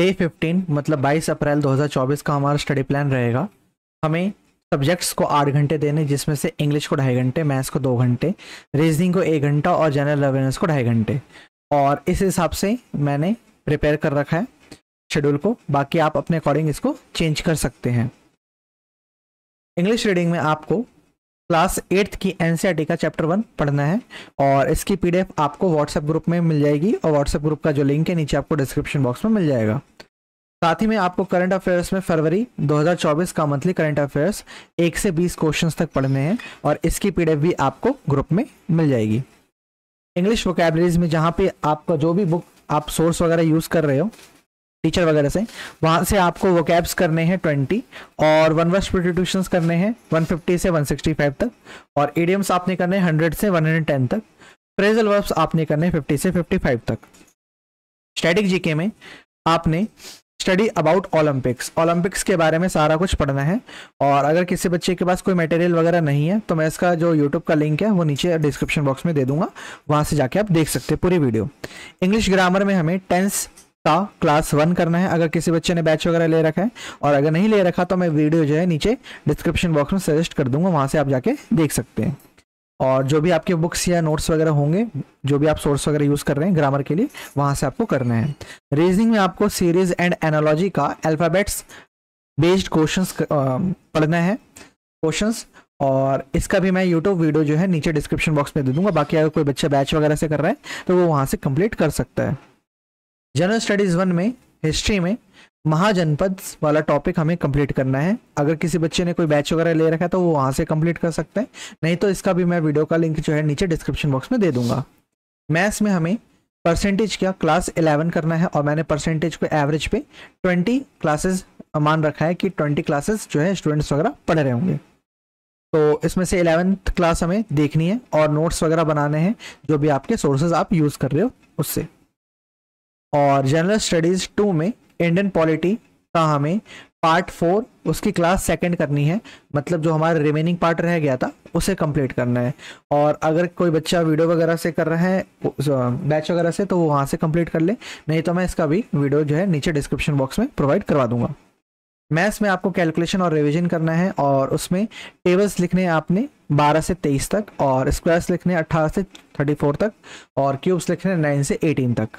day 15 मतलब 22 अप्रैल 2024 का हमारा स्टडी प्लान रहेगा हमें सब्जेक्ट्स को आठ घंटे देने जिसमें से इंग्लिश को ढाई घंटे मैथ्स को दो घंटे रीजनिंग को एक घंटा और जनरल अवेयरनेस को ढाई घंटे और इस हिसाब से मैंने प्रिपेयर कर रखा है शेड्यूल को बाकी आप अपने अकॉर्डिंग इसको चेंज कर सकते हैं इंग्लिश रीडिंग में आपको क्लास एट्थ की एनसीईआरटी e का चैप्टर वन पढ़ना है और इसकी पीडीएफ आपको व्हाट्सएप ग्रुप में मिल जाएगी और व्हाट्सएप ग्रुप का जो लिंक है नीचे आपको डिस्क्रिप्शन बॉक्स में मिल जाएगा साथ ही में आपको करंट अफेयर्स में फरवरी 2024 का मंथली करंट अफेयर्स 1 से 20 क्वेश्चंस तक पढ़ने हैं और इसकी पीडीएफ भी आपको ग्रुप में मिल जाएगी इंग्लिश वोकेबलरीज में जहाँ पे आपका जो भी बुक आप सोर्स वगैरह यूज़ कर रहे हो टीचर वगैरह से वहां से आपको वो कैब्स करने हैं ट्वेंटी और वन वर्ष प्रोटीट्यूशन करने हैं वन फिफ्टी से वन सिक्सटी फाइव तक और एडियम्स आपने करने हैं हंड्रेड से वन हंड्रेड टेन तक प्रेजल वर्ब्स आपने करने हैं फिफ्टी से फिफ्टी फाइव तक स्टैटिक जीके में आपने स्टडी अबाउट ओलंपिक्स ओलंपिक्स के बारे में सारा कुछ पढ़ना है और अगर किसी बच्चे के पास कोई मटेरियल वगैरह नहीं है तो मैं इसका जो यूट्यूब का लिंक है वो नीचे डिस्क्रिप्शन बॉक्स में दे दूंगा वहां से जाके आप देख सकते हैं पूरी वीडियो इंग्लिश ग्रामर में हमें टेंस का क्लास वन करना है अगर किसी बच्चे ने बैच वगैरह ले रखा है और अगर नहीं ले रखा तो मैं वीडियो जो है नीचे डिस्क्रिप्शन बॉक्स में सजेस्ट कर दूंगा वहाँ से आप जाके देख सकते हैं और जो भी आपके बुक्स या नोट्स वगैरह होंगे जो भी आप सोर्स वगैरह यूज़ कर रहे हैं ग्रामर के लिए वहाँ से आपको करना है रीजनिंग में आपको सीरीज एंड एनोलॉजी का अल्फ़ाबेट्स बेस्ड क्वेश्चन पढ़ना है क्वेश्चन और इसका भी मैं यूट्यूब वीडियो जो है नीचे डिस्क्रिप्शन बॉक्स में दे दूंगा बाकी अगर कोई बच्चा बैच वगैरह से कर रहा है तो वो वहाँ से कंप्लीट कर सकता है जनरल स्टडीज वन में हिस्ट्री में महाजनपद वाला टॉपिक हमें कंप्लीट करना है अगर किसी बच्चे ने कोई बैच वगैरह ले रखा है तो वो वहाँ से कंप्लीट कर सकते हैं नहीं तो इसका भी मैं वीडियो का लिंक जो है नीचे डिस्क्रिप्शन बॉक्स में दे दूंगा मैथ्स में हमें परसेंटेज क्या क्लास इलेवन करना है और मैंने परसेंटेज को एवरेज पे ट्वेंटी क्लासेस मान रखा है कि ट्वेंटी क्लासेस जो है स्टूडेंट्स वगैरह पढ़ रहे होंगे तो इसमें से एलेवेंथ क्लास हमें देखनी है और नोट्स वगैरह बनाने हैं जो भी आपके सोर्सेज आप यूज़ कर रहे हो उससे और जनरल स्टडीज़ टू में इंडियन पॉलिटी का हमें पार्ट फोर उसकी क्लास सेकंड करनी है मतलब जो हमारा रिमेनिंग पार्ट रह गया था उसे कंप्लीट करना है और अगर कोई बच्चा वीडियो वगैरह से कर रहा है बैच वगैरह से तो वो वहाँ से कंप्लीट कर ले नहीं तो मैं इसका भी वीडियो जो है नीचे डिस्क्रिप्शन बॉक्स में प्रोवाइड करवा दूंगा मैथ्स में आपको कैलकुलेशन और रिविजन करना है और उसमें टेबल्स लिखने आपने बारह से तेईस तक और स्क्वायर्स लिखने अट्ठारह से थर्टी तक और क्यूब्स लिखने नाइन से एटीन तक